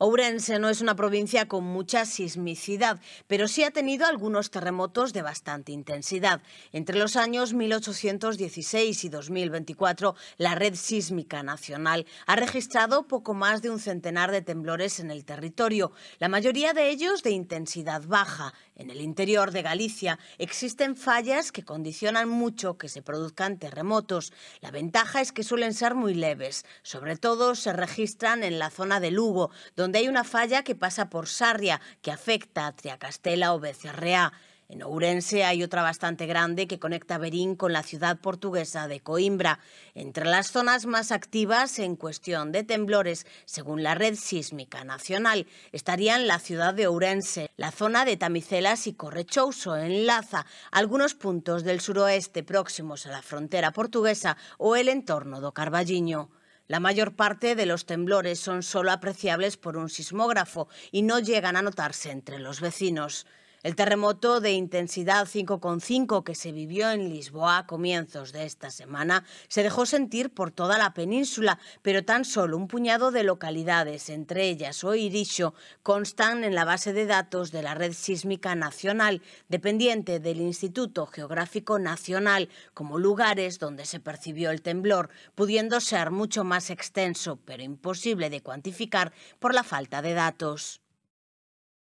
Ourense no es una provincia con mucha sismicidad, pero sí ha tenido algunos terremotos de bastante intensidad. Entre los años 1816 y 2024, la Red Sísmica Nacional ha registrado poco más de un centenar de temblores en el territorio, la mayoría de ellos de intensidad baja. En el interior de Galicia existen fallas que condicionan mucho que se produzcan terremotos. La ventaja es que suelen ser muy leves, sobre todo se registran en la zona de Lugo, donde donde hay una falla que pasa por Sarria, que afecta a Triacastela o Becerrea. En Ourense hay otra bastante grande que conecta Berín con la ciudad portuguesa de Coimbra, entre las zonas más activas en cuestión de temblores, según la red sísmica nacional, estarían la ciudad de Ourense, la zona de Tamicelas y Correchouso en Laza, algunos puntos del suroeste próximos a la frontera portuguesa o el entorno do Carballiño. La mayor parte de los temblores son solo apreciables por un sismógrafo y no llegan a notarse entre los vecinos. El terremoto de intensidad 5,5 que se vivió en Lisboa a comienzos de esta semana se dejó sentir por toda la península, pero tan solo un puñado de localidades, entre ellas Oirixo, constan en la base de datos de la Red Sísmica Nacional, dependiente del Instituto Geográfico Nacional, como lugares donde se percibió el temblor, pudiendo ser mucho más extenso, pero imposible de cuantificar por la falta de datos.